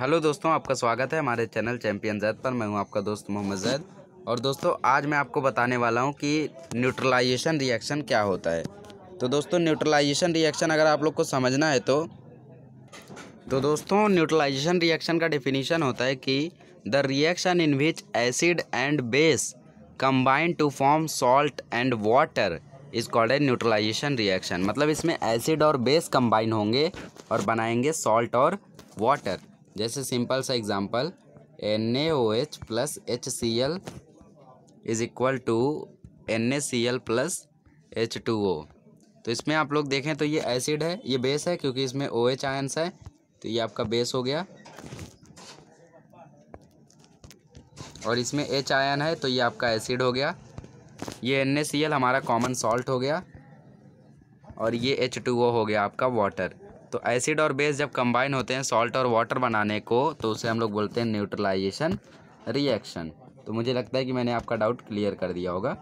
hello दोस्तों आपका स्वागत है हमारे चैनल चैंपियन जैद पर मैं हूं आपका दोस्त मोहम्मद जैद और दोस्तों आज मैं आपको बताने वाला हूं कि न्यूट्रलाइजेशन रिएक्शन क्या होता है तो दोस्तों न्यूट्रलाइजेशन रिएक्शन अगर आप लोग को समझना है तो तो दोस्तों न्यूट्रलाइजेशन रिएक्शन का डिफिनीशन होता है कि the reaction in which acid and base combine to form salt and water is called a neutralization reaction मतलब इसमें एसिड और बेस कम्बाइन होंगे और बनाएंगे सॉल्ट और वाटर जैसे सिंपल सा example N A O H plus H C L is equal to N A C L plus H two O तो इसमें आप लोग देखें तो ये एसिड है ये बेस है क्योंकि इसमें ओ एच आयंस है तो ये आपका बेस हो गया और इसमें एच आयन है तो ये आपका एसिड हो गया ये एन ए सी एल हमारा कॉमन सॉल्ट हो गया और ये एच टू ओ हो गया आपका वाटर तो एसिड और बेस जब कंबाइन होते हैं सॉल्ट और वाटर बनाने को तो उसे हम लोग बोलते हैं न्यूट्रलाइजेशन रिएक्शन तो मुझे लगता है कि मैंने आपका डाउट क्लियर कर दिया होगा